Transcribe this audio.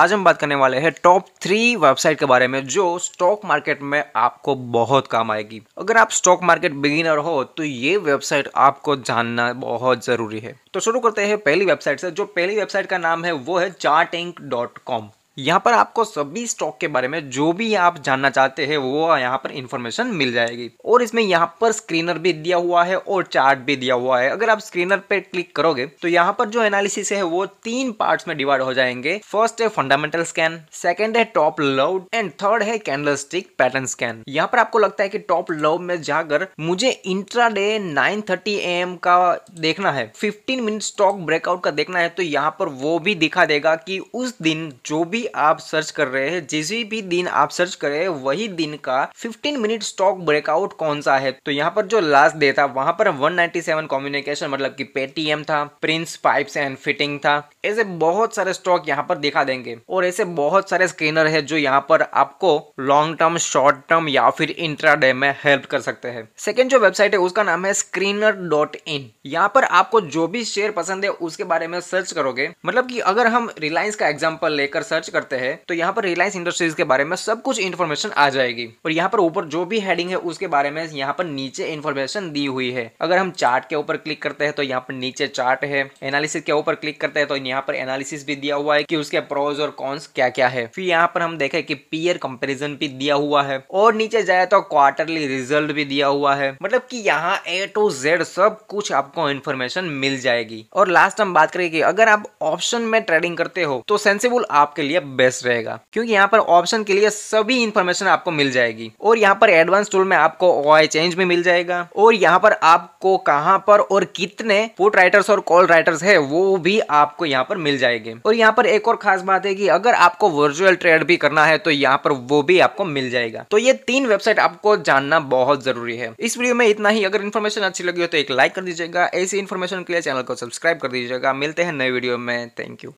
आज हम बात करने वाले हैं टॉप थ्री वेबसाइट के बारे में जो स्टॉक मार्केट में आपको बहुत काम आएगी अगर आप स्टॉक मार्केट बिगिनर हो तो ये वेबसाइट आपको जानना बहुत जरूरी है तो शुरू करते हैं पहली वेबसाइट से जो पहली वेबसाइट का नाम है वो है चार्ट डॉट कॉम यहाँ पर आपको सभी स्टॉक के बारे में जो भी आप जानना चाहते हैं वो यहाँ पर इन्फॉर्मेशन मिल जाएगी और इसमें यहाँ पर स्क्रीनर भी दिया हुआ है और चार्ट भी दिया हुआ है अगर आप स्क्रीनर पे क्लिक करोगे तो यहाँ पर जो एनालिसिस है वो तीन पार्ट्स में डिवाइड हो जाएंगे फर्स्ट है फंडामेंटल स्कैन सेकेंड है टॉप लव एंड थर्ड है कैंडल स्टिक पैटर्न स्कैन यहाँ पर आपको लगता है की टॉप लव में जाकर मुझे intraday nine thirty AM का देखना है फिफ्टीन मिनट स्टॉक ब्रेकआउट का देखना है तो यहाँ पर वो भी दिखा देगा की उस दिन जो भी भी आप सर्च कर रहे हैं जिस भी दिन आप सर्च करें वही दिन का 15 मिनट स्टॉक ब्रेकआउट कौन सा है तो यहाँ पर जो लास्ट डे था वहां पर 197 कम्युनिकेशन मतलब कि पेटीएम था प्रिंस पाइप्स एंड फिटिंग था ऐसे बहुत सारे स्टॉक यहाँ पर दिखा देंगे और ऐसे बहुत सारे स्क्रीनर है जो यहाँ पर आपको लॉन्ग टर्म शॉर्ट टर्म या फिर इंट्राडे में हेल्प कर सकते हैं सेकेंड जो वेबसाइट है उसका नाम है स्क्रीनर डॉट इन यहाँ पर आपको जो भी शेयर पसंद है उसके बारे में सर्च करोगे मतलब कि अगर हम रिलायंस का एग्जाम्पल लेकर सर्च करते हैं तो यहाँ पर रिलायंस इंडस्ट्रीज के बारे में सब कुछ इन्फॉर्मेशन आ जाएगी और यहाँ पर ऊपर जो भी हेडिंग है उसके बारे में यहाँ पर नीचे इन्फॉर्मेशन दी हुई है अगर हम चार्ट के ऊपर क्लिक करते हैं तो यहाँ पर नीचे चार्ट है एनालिसिस के ऊपर क्लिक करते हैं तो यहाँ पर एनालिसिस भी दिया हुआ है की उसके प्रोज और कॉन्स क्या क्या है फिर यहाँ पर हम देखे की पीयर कंपेरिजन भी दिया हुआ है और नीचे जाए तो क्वार्टरली रिजल्ट भी दिया हुआ है मतलब की यहाँ ए टू जेड सब कुछ आपको इन्फॉर्मेशन मिल जाएगी और लास्ट हम बात करें कि अगर आप ऑप्शन में ट्रेडिंग करते हो तो सेंसिबल आपके लिए बेस्ट रहेगा क्योंकि यहाँ पर ऑप्शन के लिए सभी इन्फॉर्मेशन आपको मिल जाएगी और यहाँ पर एडवांस टूल में आपको ओ चेंज भी मिल जाएगा और यहाँ पर आपको कहाँ पर और कितने पुट राइटर्स और कॉल राइटर्स है वो भी आपको यहाँ पर मिल जाएंगे और यहाँ पर एक और खास बात है कि अगर आपको वर्चुअल ट्रेड भी करना है तो यहाँ पर वो भी आपको मिल जाएगा तो ये तीन वेबसाइट आपको जानना बहुत जरूरी है इस वीडियो में इतना ही अगर इन्फॉर्मेशन अच्छी लगी हो तो एक लाइक कर दीजिएगा ऐसी इन्फॉर्मेशन के लिए चैनल को सब्सक्राइब कर दीजिएगा मिलते हैं नए वीडियो में थैंक यू